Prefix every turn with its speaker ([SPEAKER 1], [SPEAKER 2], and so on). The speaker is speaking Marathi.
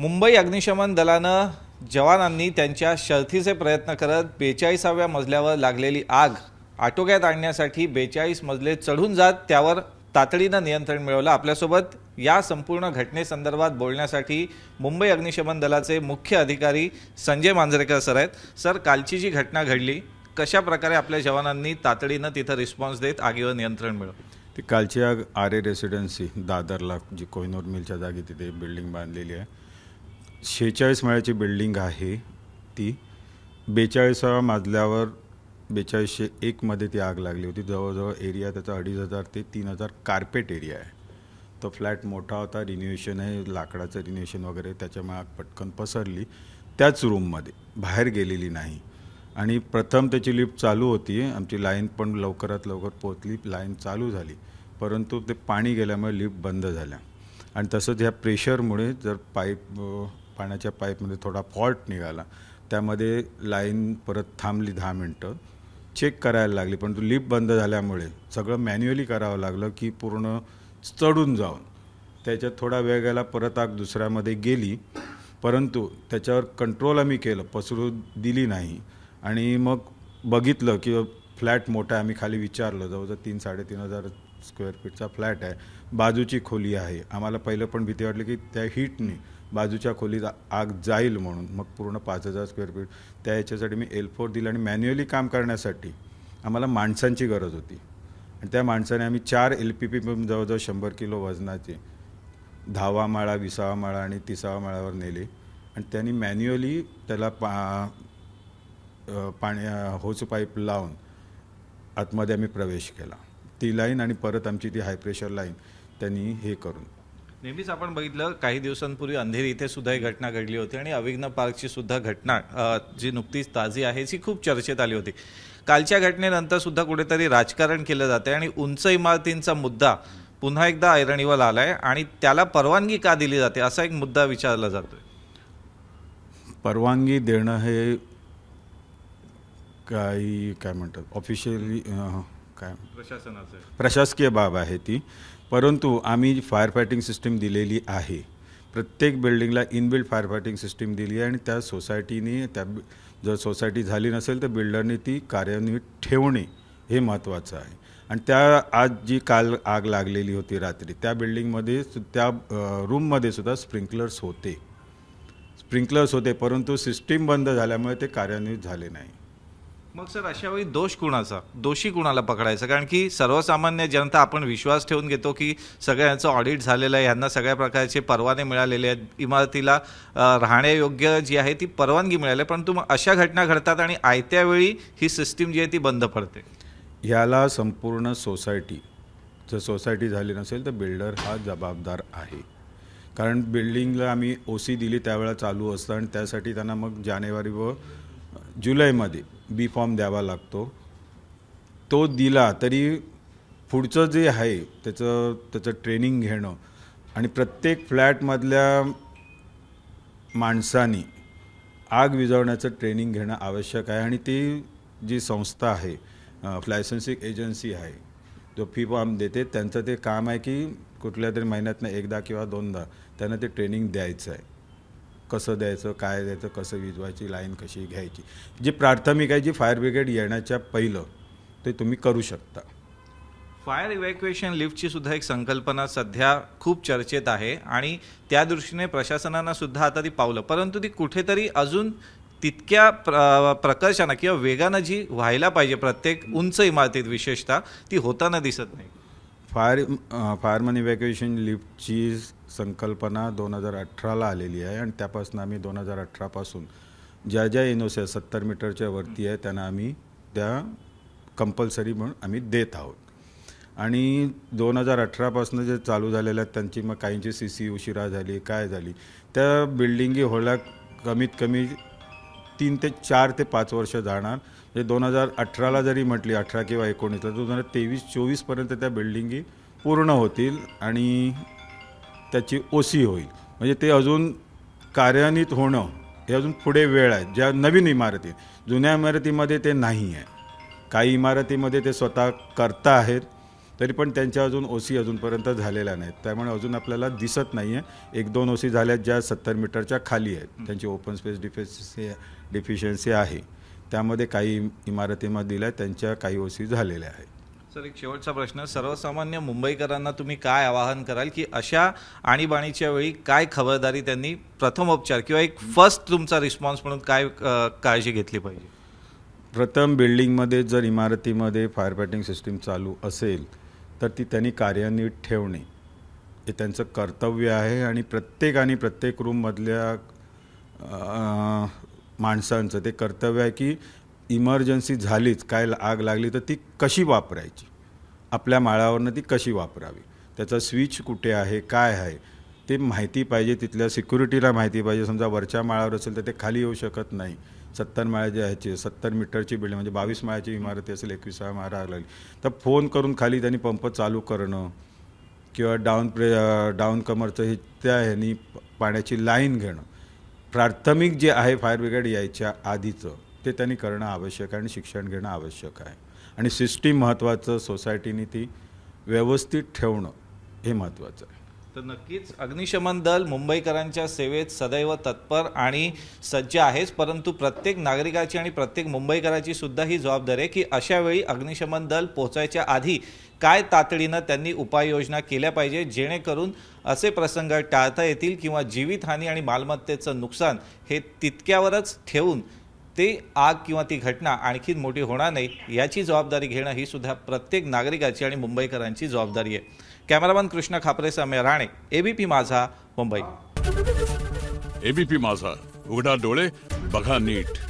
[SPEAKER 1] मुंबई अग्निशमन दलानं जवानांनी त्यांच्या शर्थीचे प्रयत्न करत बेचाळीसाव्या मजल्यावर लागलेली आग आटोक्यात आणण्यासाठी बेचाळीस मजले चढून जात त्यावर तातडीनं नियंत्रण मिळवलं आपल्यासोबत या संपूर्ण घटनेसंदर्भात बोलण्यासाठी मुंबई अग्निशमन दलाचे मुख्य अधिकारी संजय मांजरेकर सर आहेत सर कालची जी घटना घडली कशा प्रकारे आपल्या जवानांनी तातडीनं तिथं रिस्पॉन्स देत आगीवर नियंत्रण मिळवलं
[SPEAKER 2] ती कालची आग आरे रेसिडेन्सी दादरला जी कोहिनूर मिलच्या जागी तिथे बिल्डिंग बांधलेली आहे शेहेचाळीस माळ्याची बिल्डिंग आहे ती बेचाळीसाव्या माजल्यावर बेचाळीसशे एकमध्ये ती आग लागली होती जवळजवळ एरिया त्याचा अडीच हजार ते तीन हजार कार्पेट एरिया आहे तो फ्लॅट मोठा होता रिन्युएशन आहे लाकडाचं रिन्युएशन वगैरे त्याच्यामुळे आग पटकन पसरली त्याच रूममध्ये बाहेर गेलेली नाही आणि प्रथम त्याची लिफ्ट चालू होती आमची लाईन पण लवकरात लवकर पोहोचली लाईन चालू झाली परंतु ते पाणी गेल्यामुळे लिफ्ट बंद झाल्या आणि तसंच ह्या प्रेशरमुळे जर पाईप पाण्याच्या पाईपमध्ये थोडा फॉल्ट निघाला त्यामध्ये लाईन परत थांबली दहा मिनटं चेक करायला लागली पण तो लिप बंद झाल्यामुळे सगळं मॅन्युअली करावं लागलं की पूर्ण चढून जाऊन त्याच्यात थोडा वेळ गेला परत आग दुसऱ्यामध्ये गेली परंतु त्याच्यावर कंट्रोल आम्ही केलं पसरू दिली नाही आणि मग बघितलं की फ्लॅट मोठा आम्ही खाली विचारलं जवळजवळ तीन साडेतीन हजार स्क्वेअर फीटचा फ्लॅट आहे बाजूची खोली आहे आम्हाला पहिलं पण भीती वाटली की त्या हिटने बाजूच्या खोलीत आग जाईल म्हणून मग पूर्ण पाच हजार स्क्वेअर फीट त्या याच्यासाठी मी एल फोर दिलं आणि मॅन्युअली काम करण्यासाठी आम्हाला माणसांची गरज होती आणि त्या माणसाने आम्ही चार एल पी पी जवळजवळ शंभर किलो वजनाचे दहावा माळा विसावा माळा आणि तिसावा माळावर नेले आणि त्यांनी मॅन्युअली त्याला पा पाणी होच पाईप लावून आतमध्ये आम्ही प्रवेश केला ती लाईन आणि परत आमची ती हाय प्रेशर लाईन त्यांनी हे करून
[SPEAKER 1] नेहमीच आपण बघितलं काही दिवसांपूर्वी अंधेरी इथे सुद्धा ही घटना घडली होती आणि अविघ्न पार्कची सुद्धा घटना जी नुकतीच ताजी आहे ती खूप चर्चेत आली होती कालच्या घटनेनंतर सुद्धा कुठेतरी राजकारण केलं आहे आणि उंच इमारतींचा मुद्दा पुन्हा एकदा ऐरणीवर आला आहे आणि त्याला परवानगी का दिली जाते असा एक मुद्दा विचारला जातो
[SPEAKER 2] परवानगी देणं हे काही काय म्हणतात ऑफिशियली काय प्रशासनाचं प्रशासकीय बाब आहे ती परंतु आम्ही फायर फायटिंग सिस्टीम दिलेली आहे प्रत्येक बिल्डिंगला इनबिल्ड फायर फायटिंग सिस्टीम दिली आहे आणि त्या सोसायटीने त्या जर सोसायटी झाली नसेल तर बिल्डरने ती कार्यान्वित ठेवणे हे महत्त्वाचं आहे आणि त्या आज जी काल आग लागलेली होती रात्री त्या बिल्डिंगमध्ये त्या रूममध्ये सुद्धा स्प्रिंकलर्स होते स्प्रिंकलर्स होते परंतु सिस्टीम बंद झाल्यामुळे ते कार्यान्वित झाले नाही
[SPEAKER 1] मग सर अशा वेळी दोष कुणाचा दोषी कुणाला पकडायचा कारण की सर्वसामान्य जनता आपण विश्वास ठेवून घेतो की सगळ्यांचं ऑडिट झालेलं आहे ह्यांना सगळ्या प्रकारचे परवाने मिळालेले आहेत इमारतीला राहण्यायोग्य जी आहे ती परवानगी मिळाली आहे परंतु मग अशा घटना घडतात आणि आयत्या वेळी ही सिस्टीम जी आहे ती बंद पडते
[SPEAKER 2] याला संपूर्ण सोसायटी जर सोसायटी झाली नसेल तर बिल्डर हा जबाबदार आहे कारण बिल्डिंगला आम्ही ओ सी दिली त्यावेळा चालू असतं आणि त्यासाठी त्यांना मग जानेवारी व जुलैमध्ये बी फॉर्म द्यावा लागतो तो दिला तरी पुढचं जे आहे त्याचं त्याचं ट्रेनिंग घेणं आणि प्रत्येक फ्लॅटमधल्या माणसानी आग विझवण्याचं ट्रेनिंग घेणं आवश्यक आहे आणि ती जी संस्था आहे फ्लायसन्सिक एजन्सी आहे जो फी फॉर्म देते त्यांचं ते काम आहे की कुठल्या तरी महिन्यातनं एकदा किंवा दोनदा त्यांना ते ट्रेनिंग द्यायचं आहे कसं द्यायचं काय द्यायचं कसं विजवायची लाईन कशी घ्यायची जी प्राथमिक आहे जी फायर ब्रिगेड येण्याच्या पहिलं ते तुम्ही करू शकता
[SPEAKER 1] फायर इव्हॅक्युएशन लिफ्टची सुद्धा एक संकल्पना सध्या खूप चर्चेत आहे आणि त्या दृष्टीने प्रशासनानं सुद्धा आता ती पावलं परंतु ती कुठेतरी अजून तितक्या प्र प्रकर्षानं किंवा वेगानं जी व्हायला पाहिजे प्रत्येक उंच इमारतीत विशेषतः ती होताना दिसत नाही
[SPEAKER 2] फायर फायरमन इव्हॅक्युएशन लिफ्टची संकल्पना दोन हजार अठराला आलेली आहे आणि त्यापासून आम्ही दोन हजार अठरापासून ज्या ज्या एनओसी सत्तर मीटरच्या वरती आहे त्यांना आम्ही त्या कंपल्सरी म्हणून आम्ही देत आहोत आणि दोन हजार अठरापासून जे चालू झालेलं आहेत त्यांची मग काहींची सी सी उशिरा झाली काय झाली त्या बिल्डिंगी होळ्या कमीत कमी तीन ते चार ते पाच वर्ष जाणार म्हणजे दोन हजार अठराला जरी म्हटली अठरा किंवा एकोणीसला दोन हजार तेवीस चोवीसपर्यंत त्या बिल्डिंगी पूर्ण होतील आणि त्याची ओसी होईल म्हणजे ते अजून कार्यान्वित होणं हे अजून पुढे वेळ आहे ज्या नवीन इमारती जुन्या इमारतीमध्ये ते नाही आहे काही इमारतीमध्ये ते स्वतः करता आहेत तरी पण त्यांच्या अजून ओसी अजूनपर्यंत झालेल्या नाहीत त्यामुळे अजून आपल्याला दिसत नाही आहे एक दोन ओसी झाल्यात ज्या सत्तर मीटरच्या खाली आहेत त्यांची ओपन स्पेस डिफिशन्सी डिफिशियन्सी आहे त्यामध्ये काही इमारतीमध्ये दिल्या त्यांच्या काही ओसी झालेल्या आहेत
[SPEAKER 1] सर एक शेवटचा प्रश्न सर्वसामान्य मुंबईकरांना तुम्ही काय आवाहन कराल की अशा आणीबाणीच्या वेळी काय खबरदारी त्यांनी प्रथम उपचार किंवा एक फर्स्ट तुमचा रिस्पॉन्स म्हणून काय काळजी घेतली पाहिजे प्रथम
[SPEAKER 2] बिल्डिंगमध्ये जर इमारतीमध्ये फायर फायटिंग सिस्टीम चालू असेल तर ती त्यांनी कार्यान्वित ठेवणे हे त्यांचं कर्तव्य आहे आणि प्रत्येक आणि प्रत्येक रूममधल्या माणसांचं ते कर्तव्य आहे की इमर्जन्सी झालीच काय आग लागली तर ती कशी वापरायची आपल्या माळावरनं ती कशी वापरावी त्याचा स्विच कुठे आहे काय आहे ते माहिती पाहिजे तिथल्या सिक्युरिटीला माहिती पाहिजे समजा वरच्या माळावर असेल तर ते खाली येऊ शकत नाही सत्तर जे ह्याची सत्तर मीटरची बिल्डिंग म्हणजे बावीस माळ्याची इमारती असेल एकविसाव्या माळा लागली तर फोन करून खाली त्यांनी पंप चालू करणं किंवा डाऊन प्रे डाऊन कमरचं हे त्या ह्यानी पाण्याची लाईन घेणं प्राथमिक जे आहे फायर ब्रिगेड यायच्या आधीचं ते त्यांनी करणं आवश्यक आहे आणि शिक्षण घेणं आवश्यक आहे आणि सिस्टीम महत्त्वाचं सोसायटीने ती व्यवस्थित ठेवणं हे महत्त्वाचं आहे
[SPEAKER 1] तर नक्कीच अग्निशमन दल मुंबईकरांच्या सेवेत सदैव तत्पर आणि सज्ज आहेच परंतु प्रत्येक नागरिकाची आणि प्रत्येक मुंबईकराची सुद्धा ही जबाबदारी आहे की अशा वेळी अग्निशमन दल पोहोचायच्या आधी काय तातडीनं त्यांनी उपाययोजना केल्या पाहिजे जेणेकरून असे प्रसंग टाळता येतील किंवा जीवितहानी आणि मालमत्तेचं नुकसान हे तितक्यावरच ठेवून ते आग किंवा ती घटना आणखी मोठी होणार नाही याची जबाबदारी घेणं ही सुद्धा प्रत्येक नागरिकाची आणि मुंबईकरांची जबाबदारी आहे cameraman Krishna Khapre Samay Rane ABP Majha Mumbai ABP माझा उघडा डोळे बघा नीट